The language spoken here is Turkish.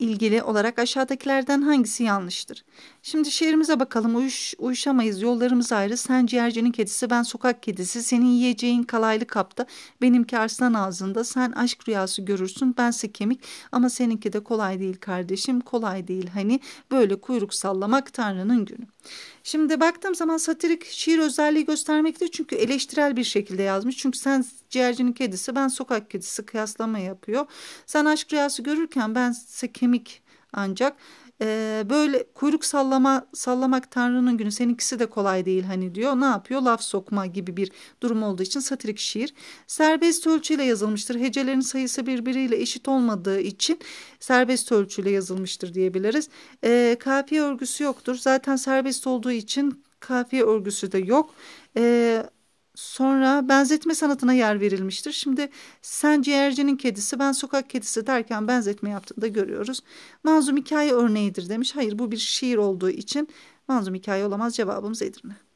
ilgili olarak aşağıdakilerden hangisi yanlıştır? Şimdi şiirimize bakalım. Uyuş, uyuşamayız, yollarımız ayrı. Sen ciğercinin kedisi, ben sokak kedisi. Senin yiyeceğin kalaylı kapta, benimki arslan ağzında. Sen aşk rüyası görürsün, bense kemik. Ama seninki de kolay değil kardeşim, kolay değil. Hani böyle kuyruk sallamak Tanrı'nın günü. Şimdi baktığım zaman satirik şiir özelliği göstermekte çünkü eleştirel bir şekilde yazmış. Çünkü sen ciğercinin kedisi, ben sokak kedisi kıyaslama yapıyor. Sen aşk rüyası görürken bense kemik dinamik ancak e, böyle kuyruk sallama sallamak Tanrı'nın günü seninkisi de kolay değil hani diyor ne yapıyor laf sokma gibi bir durum olduğu için satirik şiir serbest ölçüyle yazılmıştır hecelerin sayısı birbiriyle eşit olmadığı için serbest ölçüyle yazılmıştır diyebiliriz e, kafiye örgüsü yoktur zaten serbest olduğu için kafiye örgüsü de yok e, sonra benzetme sanatına yer verilmiştir. Şimdi sen ciğercinin kedisi ben sokak kedisi derken benzetme yaptığında görüyoruz. Manzum hikaye örneğidir demiş. Hayır bu bir şiir olduğu için manzum hikaye olamaz cevabımız Edirne.